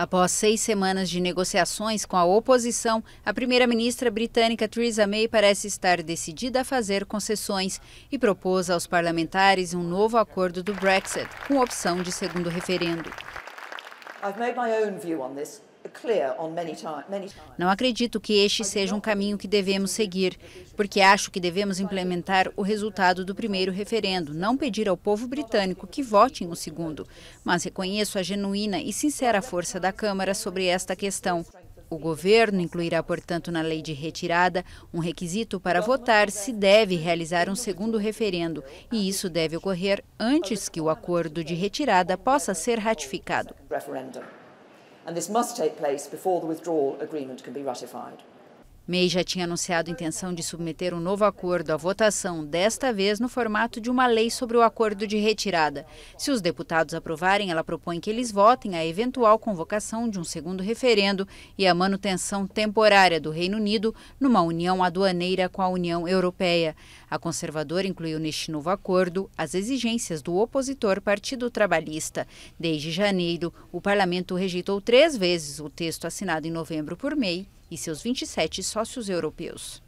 Após seis semanas de negociações com a oposição, a primeira-ministra britânica Theresa May parece estar decidida a fazer concessões e propôs aos parlamentares um novo acordo do Brexit, com opção de segundo referendo. Não acredito que este seja um caminho que devemos seguir, porque acho que devemos implementar o resultado do primeiro referendo, não pedir ao povo britânico que vote em um segundo. Mas reconheço a genuína e sincera força da Câmara sobre esta questão. O governo incluirá, portanto, na lei de retirada um requisito para votar se deve realizar um segundo referendo, e isso deve ocorrer antes que o acordo de retirada possa ser ratificado. May já tinha anunciado intenção de submeter um novo acordo à votação, desta vez no formato de uma lei sobre o acordo de retirada. Se os deputados aprovarem, ela propõe que eles votem a eventual convocação de um segundo referendo e a manutenção temporária do Reino Unido numa união aduaneira com a União Europeia. A conservadora incluiu neste novo acordo as exigências do opositor Partido Trabalhista. Desde janeiro, o parlamento rejeitou três vezes o texto assinado em novembro por May e seus 27 sócios europeus.